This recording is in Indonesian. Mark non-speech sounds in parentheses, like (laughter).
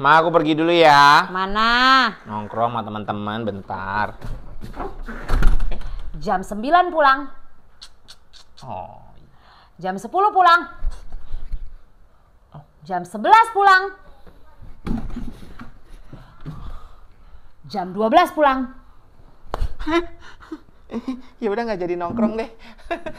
Ma, aku pergi dulu ya. Mana? Nongkrong sama teman-teman bentar. Eh, jam 9 pulang. Oh. Jam 10 pulang. Jam 11 pulang. Jam 12 pulang. (laughs) ya udah nggak jadi nongkrong deh. (laughs)